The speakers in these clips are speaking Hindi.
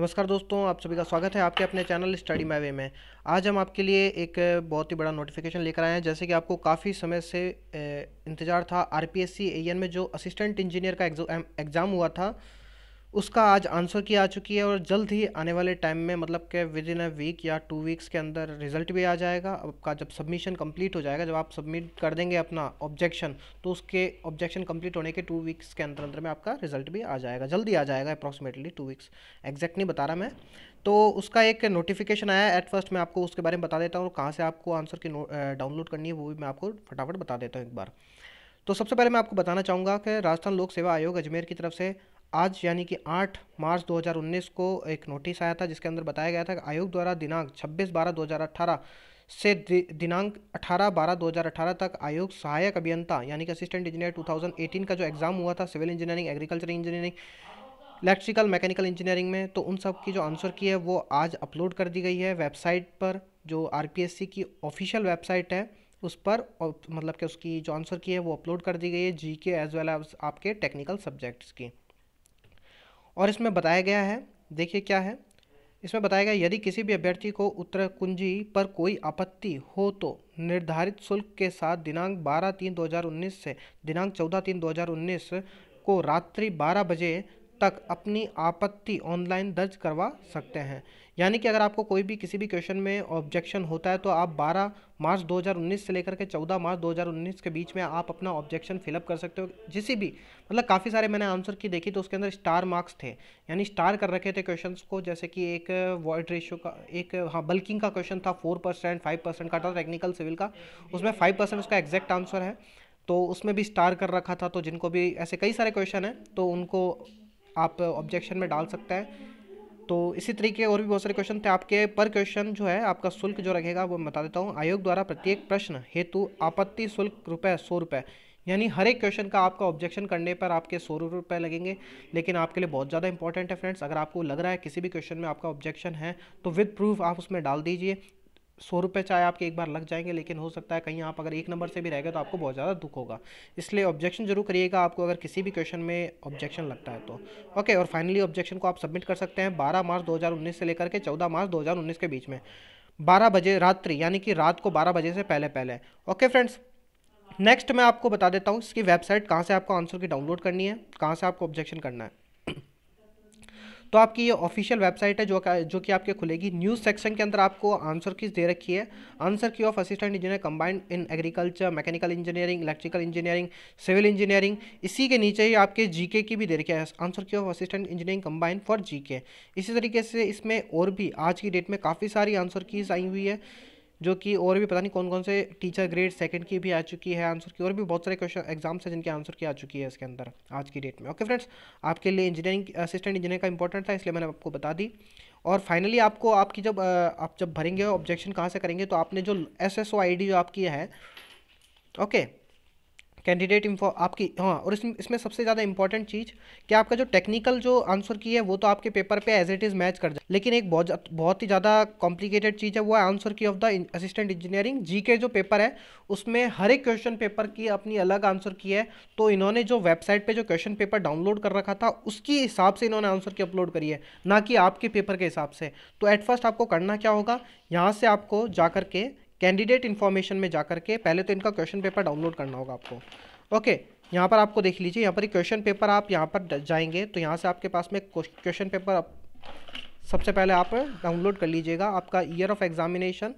नमस्कार दोस्तों आप सभी का स्वागत है आपके अपने चैनल स्टडी माई वे में आज हम आपके लिए एक बहुत ही बड़ा नोटिफिकेशन लेकर आए हैं जैसे कि आपको काफ़ी समय से इंतज़ार था आर पी में जो असिस्टेंट इंजीनियर का एग्ज़ाम हुआ था उसका आज आंसर की आ चुकी है और जल्द ही आने वाले टाइम में मतलब के विद इन अ वीक या टू वीक्स के अंदर रिजल्ट भी आ जाएगा आपका जब सबमिशन कंप्लीट हो जाएगा जब आप सबमिट कर देंगे अपना ऑब्जेक्शन तो उसके ऑब्जेक्शन कंप्लीट होने के टू वीक्स के अंदर अंदर में आपका रिजल्ट भी आ जाएगा जल्दी आ जाएगा अप्रॉक्सीमेटली टू वीक्स एग्जैक्ट नहीं बता रहा मैं तो उसका एक नोटिफिकेशन आया एट फर्स्ट मैं आपको उसके बारे में बता देता हूँ और कहाँ से आपको आंसर की डाउनलोड करनी है वो भी मैं आपको फटाफट बता देता हूँ एक बार तो सबसे पहले मैं आपको बताना चाहूँगा कि राजस्थान लोक सेवा आयोग अजमेर की तरफ से आज यानी कि 8 मार्च 2019 को एक नोटिस आया था जिसके अंदर बताया गया था कि आयोग द्वारा दिनांक 26 बारह 2018 से दिनांक 18 बारह 2018 तक आयोग सहायक अभियंता यानी कि असिस्टेंट इंजीनियर 2018 का जो एग्ज़ाम हुआ था civil engineering agriculture engineering electrical mechanical engineering में तो उन सब की जो आंसर की है वो आज अपलोड कर दी गई है वेबसाइट पर जो आर की ऑफिशियल वेबसाइट है उस पर मतलब कि उसकी जो आंसर की है वो अपलोड कर दी गई है G K as well as आपके टेक्निकल सब्जेक्ट्स की और इसमें बताया गया है देखिए क्या है इसमें बताया गया यदि किसी भी अभ्यर्थी को उत्तर कुंजी पर कोई आपत्ति हो तो निर्धारित शुल्क के साथ दिनांक 12 तीन 2019 से दिनांक 14 तीन 2019 को रात्रि 12 बजे तक अपनी आपत्ति ऑनलाइन दर्ज करवा सकते हैं यानी कि अगर आपको कोई भी किसी भी क्वेश्चन में ऑब्जेक्शन होता है तो आप 12 मार्च 2019 से लेकर के 14 मार्च 2019 के बीच में आप अपना ऑब्जेक्शन फिलअप कर सकते हो जिस भी मतलब काफ़ी सारे मैंने आंसर की देखी तो उसके अंदर स्टार मार्क्स थे यानी स्टार कर रखे थे क्वेश्चन को जैसे कि एक वर्ड रेशियो का एक हाँ बल्किंग का क्वेश्चन था फोर परसेंट फाइव परसेंट का था टेक्निकल सिविल का उसमें फाइव परसेंट उसका एग्जैक्ट आंसर है तो उसमें भी स्टार कर रखा था तो जिनको भी ऐसे कई सारे क्वेश्चन हैं तो उनको आप ऑब्जेक्शन में डाल सकते हैं तो इसी तरीके और भी बहुत सारे क्वेश्चन थे आपके पर क्वेश्चन जो है आपका शुल्क जो रहेगा वो बता देता हूँ आयोग द्वारा प्रत्येक प्रश्न हेतु आपत्ति शुल्क रुपये सौ रुपये यानी हर एक क्वेश्चन का आपका ऑब्जेक्शन करने पर आपके सौ रुपये लगेंगे लेकिन आपके लिए बहुत ज़्यादा इंपॉर्टेंट है फ्रेंड्स अगर आपको लग रहा है किसी भी क्वेश्चन में आपका ऑब्जेक्शन है तो विद प्रूफ आप उसमें डाल दीजिए सौ रुपये चाहे आपके एक बार लग जाएंगे लेकिन हो सकता है कहीं आप अगर एक नंबर से भी रह गए तो आपको बहुत ज़्यादा दुख होगा इसलिए ऑब्जेक्शन जरूर करिएगा आपको अगर किसी भी क्वेश्चन में ऑब्जेक्शन लगता है तो ओके और फाइनली ऑब्जेक्शन को आप सबमिट कर सकते हैं बारह मार्च दो से लेकर के चौदह मार्च दो के बीच में बारह बजे रात्रि यानी कि रात को बारह बजे से पहले पहले ओके फ्रेंड्स नेक्स्ट मैं आपको बता देता हूँ इसकी वेबसाइट कहाँ से आपको आंसर की डाउनलोड करनी है कहाँ से आपको ऑब्जेक्शन करना है तो आपकी ये ऑफिशियल वेबसाइट है जो जो कि आपके खुलेगी न्यूज़ सेक्शन के अंदर आपको आंसर की दे रखी है answer key of assistant engineer combined in agriculture mechanical engineering electrical engineering civil engineering इसी के नीचे ही आपके जी की भी दे रखी है answer key of assistant engineering combined for G इसी तरीके से इसमें और भी आज की डेट में काफ़ी सारी आंसर कीज आई हुई है जो कि और भी पता नहीं कौन कौन से टीचर ग्रेड सेकंड की भी आ चुकी है आंसर की और भी बहुत सारे क्वेश्चन एग्जाम्स हैं जिनके आंसर की आ चुकी है इसके अंदर आज की डेट में ओके फ्रेंड्स आपके लिए इंजीनियरिंग असिस्टेंट इंजीनियर का इंपॉर्टेंट था इसलिए मैंने आपको बता दी और फाइनली आपको आपकी जब आप जब भरेंगे ऑब्जेक्शन कहाँ से करेंगे तो आपने जो S S O I D जो आपकी है ओके okay, कैंडिडेट इन्फो आपकी हाँ और इसमें इसमें सबसे ज़्यादा इंपॉर्टेंट चीज़ कि आपका जो टेक्निकल जो आंसर की है वो तो आपके पेपर पे एज इट इज़ मैच कर जाए लेकिन एक बहुत बहुत ही ज़्यादा कॉम्प्लिकेटेड चीज़ है वो है answer key of the assistant engineering G K जो पेपर है उसमें हर एक क्वेश्चन पेपर की अपनी अलग आंसर की है तो इन्होंने जो वेबसाइट पर जो क्वेश्चन पेपर डाउनलोड कर रखा था उसके हिसाब से इन्होंने आंसर की अपलोड करी है ना कि आपके पेपर के हिसाब से तो एट फर्स्ट आपको करना क्या होगा यहाँ से आपको जा के कैंडिडेट इन्फॉर्मेशन में जा करके पहले तो इनका क्वेश्चन पेपर डाउनलोड करना होगा आपको ओके यहाँ पर आपको देख लीजिए यहाँ पर क्वेश्चन पेपर आप यहाँ पर जाएंगे तो यहाँ से आपके पास में क्वेश्चन पेपर सबसे पहले आप डाउनलोड कर लीजिएगा आपका ईयर ऑफ एग्जामिनेशन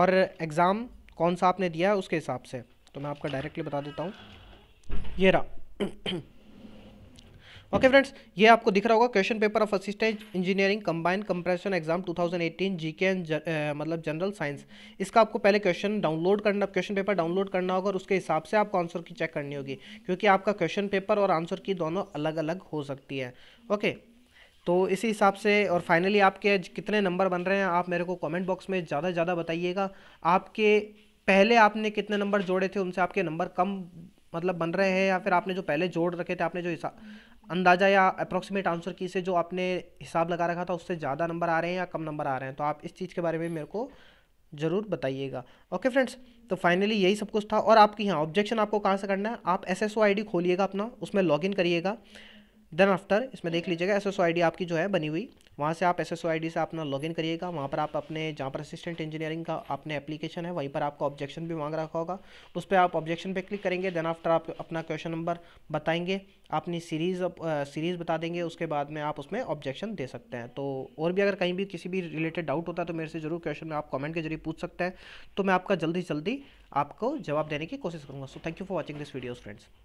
और एग्ज़ाम कौन सा आपने दिया है उसके हिसाब से तो मैं आपका डायरेक्टली बता देता हूँ ये रहा ओके फ्रेंड्स ये आपको दिख रहा होगा question paper of assistant engineering combined compression exam 2018 GK and मतलब जनरल साइंस इसका आपको पहले क्वेश्चन डाउनलोड करना क्वेश्चन पेपर डाउनलोड करना होगा और उसके हिसाब से आपको आंसर की चेक करनी होगी क्योंकि आपका क्वेश्चन पेपर और आंसर की दोनों अलग अलग हो सकती है ओके okay. तो इसी हिसाब से और फाइनली आपके कितने नंबर बन रहे हैं आप मेरे को कमेंट बॉक्स में ज़्यादा से ज़्यादा बताइएगा आपके पहले आपने कितने नंबर जोड़े थे उनसे आपके नंबर कम मतलब बन रहे हैं या फिर आपने जो पहले जोड़ रखे थे आपने जो हिसाब अंदाज़ा या अप्रॉक्सीमेट आंसर की से जो आपने हिसाब लगा रखा था उससे ज़्यादा नंबर आ रहे हैं या कम नंबर आ रहे हैं तो आप इस चीज़ के बारे में मेरे को ज़रूर बताइएगा ओके फ्रेंड्स तो फाइनली यही सब कुछ था और आपकी यहाँ ऑब्जेक्शन आपको कहाँ से करना है आप एस एस खोलिएगा अपना उसमें इन करिएगा देन आफ्टर इसमें देख लीजिएगा एस एस आपकी जो है बनी हुई वहाँ से आप एस एस से अपना लॉगिन करिएगा वहाँ पर आप अपने जहाँ पर असिस्टेंट इंजीनियरिंग का अपने एप्लीकेशन है वहीं पर आपको ऑब्जेक्शन भी मांग रखा होगा उस पर आप ऑब्जेक्शन पे क्लिक करेंगे देन आफ्टर आप अपना क्वेश्चन नंबर बताएंगे अपनी सीरीज़ सीरीज़ बता देंगे उसके बाद में आप उसमें ऑब्जेक्शन दे सकते हैं तो और भी अगर कहीं भी किसी भी रिलेटेड डाउट होता है तो मेरे से ज़रूर क्वेश्चन में आप कॉमेंट के जरिए पूछ सकते हैं तो मैं आपका जल्दी से जल्दी आपको जवाब देने की कोशिश करूँगा so thank you for watching this videos friends